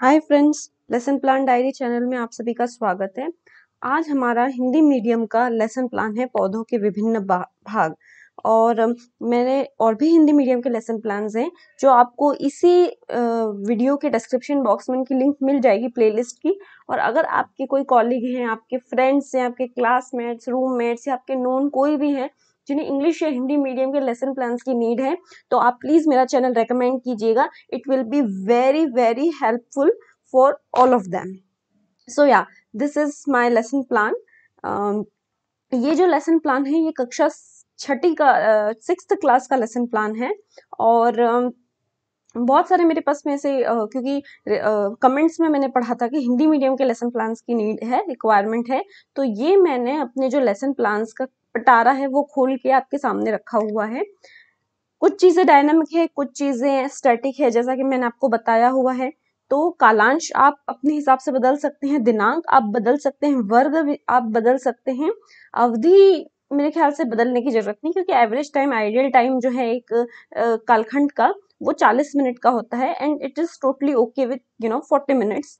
हाय friends lesson plan diary channel में आप सभी का स्वागत है आज हमारा हिंदी मीडियम का लेसन प्लान है पौधों के विभिन्न भाग और मैंने और भी हिंदी मीडियम के लेसन प्लान्स हैं जो आपको इसी वीडियो के डिस्क्रिप्शन बॉक्स में इनकी लिंक मिल जाएगी प्लेलिस्ट की और अगर आपके कोई कॉलीग हैं आपके फ्रेंड्स हैं आपके क्लासमेट्स रूममेट्स या आपके नोन कोई भी हैं जिन्हें इंग्लिश या हिंदी मीडियम के लेसन प्लान की नीड है तो आप प्लीज़ मेरा चैनल रिकमेंड कीजिएगा it will be very very helpful for all of them so yeah this is my lesson plan ये जो लेसन प्लान है ये कक्षा छठी का सिक्स uh, क्लास का लेसन प्लान है और uh, बहुत सारे मेरे पास में ऐसे uh, क्योंकि कमेंट्स में मैंने पढ़ा था कि हिंदी मीडियम के लेसन प्लान्स की नीड है रिक्वायरमेंट है तो ये मैंने अपने जो लेसन प्लान्स का पटारा है वो खोल के आपके सामने रखा हुआ है कुछ चीज़ें डायनामिक है कुछ चीज़ें स्टैटिक है जैसा कि मैंने आपको बताया हुआ है तो कालांश आप अपने हिसाब से बदल सकते हैं दिनांक आप बदल सकते हैं वर्ग आप बदल सकते हैं अवधि मेरे ख्याल से बदलने की जरूरत नहीं क्योंकि एवरेज टाइम आइडियल टाइम जो है एक कालखंड का वो 40 मिनट का होता है and it is totally okay with you know 40 minutes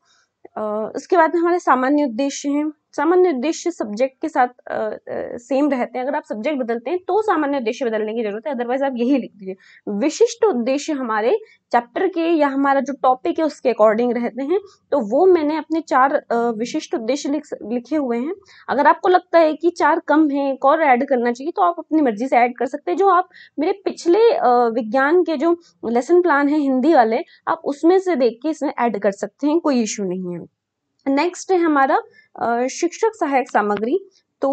उसके बाद में हमारे सामान्य उद्देश्य हैं सामान्य उद्देश्य सब्जेक्ट के साथ सेम रहते हैं अगर आप सब्जेक्ट बदलते हैं तो सामान्य उद्देश्य बदलने की जरूरत है अदरवाइज आप यही लिख दीजिए विशिष्ट उद्देश्य हमारे चैप्टर के या हमारा जो टॉपिक है उसके अकॉर्डिंग रहते हैं तो वो मैंने अपने चार विशिष्ट उद्देश्य लिखे हुए हैं अगर आपको लगता है कि चार कम है एक और ऐड करना चाहिए तो आप अपनी मर्जी से ऐड कर सकते हैं जो आप मेरे पिछले विज्ञान के जो लेसन प्लान है हिंदी वाले आप उसमें से देख के इसमें ऐड कर सकते हैं कोई इशू नहीं है नेक्स्ट है हमारा शिक्षक सहायक सामग्री तो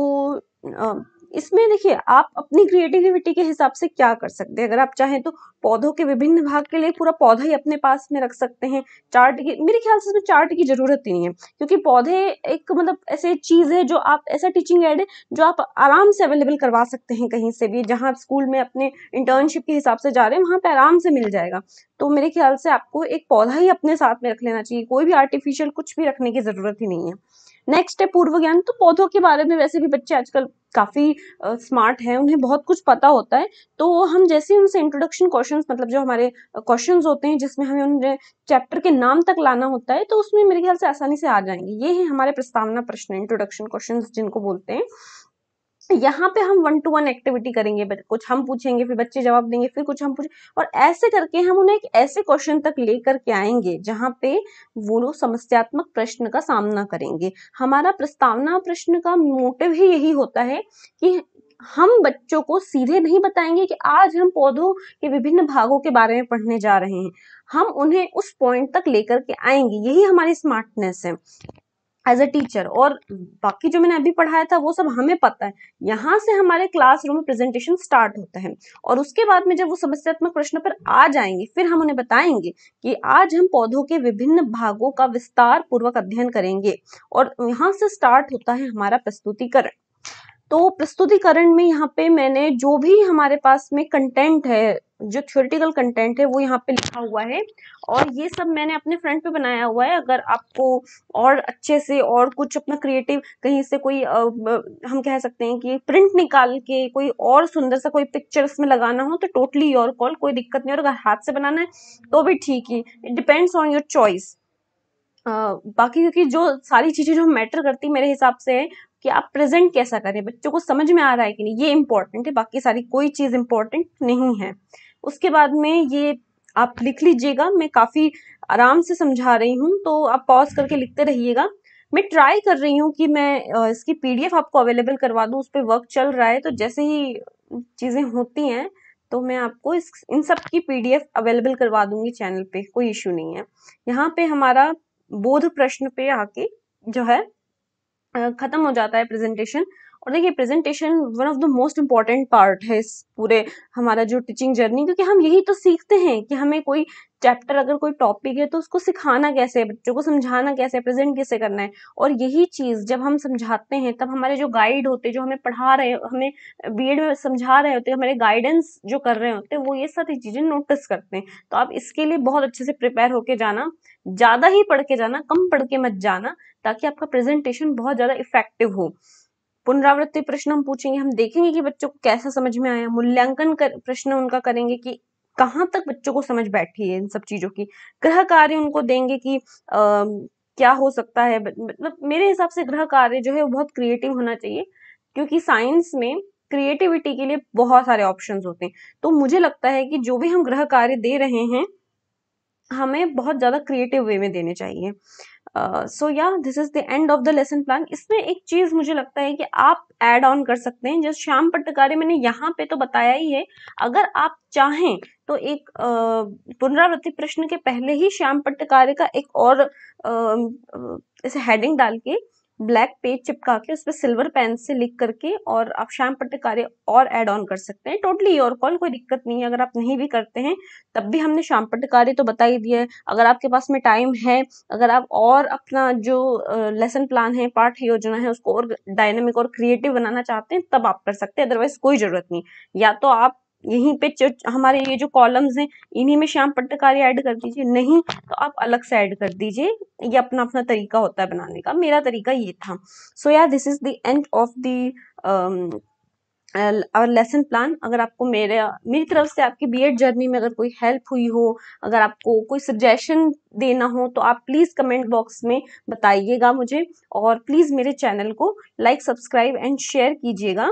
इसमें देखिए आप अपनी क्रिएटिविटी के हिसाब से क्या कर सकते हैं अगर आप चाहें तो पौधों के विभिन्न भाग के लिए पूरा पौधा ही अपने पास में रख सकते हैं चार्ट की मेरे ख्याल से इसमें चार्ट की ज़रूरत ही नहीं है क्योंकि पौधे एक मतलब ऐसे चीज़ है जो आप ऐसा टीचिंग एड है जो आप आराम से अवेलेबल करवा सकते हैं कहीं से भी जहाँ आप स्कूल में अपने इंटर्नशिप के हिसाब से जा रहे हैं वहाँ पर आराम से मिल जाएगा तो मेरे ख्याल से आपको एक पौधा ही अपने साथ में रख लेना चाहिए कोई भी आर्टिफिशियल कुछ भी रखने की ज़रूरत ही नहीं है नेक्स्ट है पूर्व ज्ञान तो पौधों के बारे में वैसे भी बच्चे आजकल काफ़ी स्मार्ट uh, है उन्हें बहुत कुछ पता होता है तो हम जैसे उनसे इंट्रोडक्शन क्वेश्चन मतलब जो हमारे क्वेश्चन होते हैं जिसमें हमें उन चैप्टर के नाम तक लाना होता है तो उसमें मेरे ख्याल से आसानी से आ जाएंगे ये है हमारे प्रस्तावना प्रश्न इंट्रोडक्शन क्वेश्चन जिनको बोलते हैं यहाँ पे हम वन टू वन एक्टिविटी करेंगे कुछ हम पूछेंगे फिर बच्चे जवाब देंगे फिर कुछ हम पूछ और ऐसे करके हम उन्हें एक ऐसे क्वेश्चन तक लेकर के आएंगे जहाँ पे वो लोग समस्यात्मक प्रश्न का सामना करेंगे हमारा प्रस्तावना प्रश्न का मोटिव ही यही होता है कि हम बच्चों को सीधे नहीं बताएंगे कि आज हम पौधों के विभिन्न भागों के बारे में पढ़ने जा रहे हैं हम उन्हें उस पॉइंट तक लेकर के आएंगे यही हमारी स्मार्टनेस है एज अ टीचर और बाकी जो मैंने अभी पढ़ाया था वो सब हमें पता है यहाँ से हमारे क्लासरूम में प्रेजेंटेशन स्टार्ट होता है और उसके बाद में जब वो समस्यात्मक प्रश्न पर आ जाएंगे फिर हम उन्हें बताएंगे कि आज हम पौधों के विभिन्न भागों का विस्तार पूर्वक अध्ययन करेंगे और यहाँ से स्टार्ट होता है हमारा प्रस्तुतिकरण तो प्रस्तुतिकरण में यहाँ पे मैंने जो भी हमारे पास में कंटेंट है जो थ्योरिटिकल कंटेंट है वो यहाँ पे लिखा हुआ है और ये सब मैंने अपने फ्रंट पे बनाया हुआ है अगर आपको और अच्छे से और कुछ अपना क्रिएटिव कहीं से कोई आ, हम कह सकते हैं कि प्रिंट निकाल के कोई और सुंदर सा कोई पिक्चर उसमें लगाना हो तो टोटली योर कॉल कोई दिक्कत नहीं और अगर हाथ से बनाना है तो भी ठीक ही it depends on your choice बाकी क्योंकि जो सारी चीज़ें जो मैटर करती मेरे हिसाब से है कि आप प्रेजेंट कैसा करें बच्चों को समझ में आ रहा है कि नहीं ये इंपॉर्टेंट है बाकी सारी कोई चीज़ इंपॉर्टेंट नहीं है उसके बाद में ये आप लिख लीजिएगा मैं काफ़ी आराम से समझा रही हूँ तो आप पॉज करके लिखते रहिएगा मैं ट्राई कर रही हूँ कि मैं इसकी पीडीएफ आपको अवेलेबल करवा दूँ उस पर वर्क चल रहा है तो जैसे ही चीज़ें होती हैं तो मैं आपको इस इन सब की पीडीएफ अवेलेबल करवा दूंगी चैनल पे कोई इश्यू नहीं है यहाँ पे हमारा बोध प्रश्न पे आके जो है ख़त्म हो जाता है प्रेजेंटेशन और देखिए presentation one of the most important part है इस पूरे हमारा जो टीचिंग जर्नी क्योंकि हम यही तो सीखते हैं कि हमें कोई चैप्टर अगर कोई टॉपिक है तो उसको सिखाना कैसे है बच्चों को समझाना कैसे है प्रेजेंट कैसे करना है और यही चीज़ जब हम समझाते हैं तब हमारे जो गाइड होते जो हमें पढ़ा रहे हमें बी में समझा रहे होते हमारे गाइडेंस जो कर रहे होते वो ये सारी चीज़ें नोटिस करते हैं तो आप इसके लिए बहुत अच्छे से प्रिपेयर होके जाना ज़्यादा ही पढ़ के जाना कम पढ़ के मत जाना ताकि आपका प्रेजेंटेशन बहुत ज़्यादा इफेक्टिव हो पुनरावृत्ति प्रश्न हम पूछेंगे हम देखेंगे कि बच्चों को कैसा समझ में आया मूल्यांकन कर, प्रश्न उनका करेंगे कि कहाँ तक बच्चों को समझ बैठी है इन सब चीजों की ग्रह कार्य उनको देंगे कि आ, क्या हो सकता है मतलब मेरे हिसाब से ग्रह कार्य जो है वो बहुत क्रिएटिव होना चाहिए क्योंकि साइंस में क्रिएटिविटी के लिए बहुत सारे ऑप्शन होते हैं तो मुझे लगता है कि जो भी हम ग्रह कार्य दे रहे हैं हमें बहुत ज्यादा क्रिएटिव वे में देने चाहिए so yeah this is the end of the lesson plan इसमें एक चीज मुझे लगता है कि आप एड ऑन कर सकते हैं जैसे श्याम पट्टकारी मैंने यहाँ पे तो बताया ही है अगर आप चाहें तो एक uh, पुनरावृत्ति प्रश्न के पहले ही श्याम पट्टकारी का एक और uh, uh, इसे हेडिंग डाल के ब्लैक पेज चिपका के उस पर सिल्वर पेन से लिख करके और आप श्याम कार्य और एड ऑन कर सकते हैं टोटली योर कॉल कोई दिक्कत नहीं है अगर आप नहीं भी करते हैं तब भी हमने श्याम पट्टकारे तो बता ही दिया है अगर आपके पास में टाइम है अगर आप और अपना जो लेसन प्लान है पाठ योजना है उसको और डायनेमिक और क्रिएटिव बनाना चाहते हैं तब आप कर सकते हैं अदरवाइज कोई ज़रूरत नहीं या तो आप यहीं पे हमारे ये जो कॉलम्स हैं इन्हीं में श्याम पट्टकारी ऐड कर दीजिए नहीं तो आप अलग से ऐड कर दीजिए ये अपना अपना तरीका होता है बनाने का मेरा तरीका ये था so yeah this is the end of the और लेसन प्लान अगर आपको मेरे मेरी तरफ से आपकी बीएड जर्नी में अगर कोई हेल्प हुई हो अगर आपको कोई सजेशन देना हो तो आप प्लीज़ कमेंट बॉक्स में बताइएगा मुझे और प्लीज़ मेरे चैनल को लाइक सब्सक्राइब एंड शेयर कीजिएगा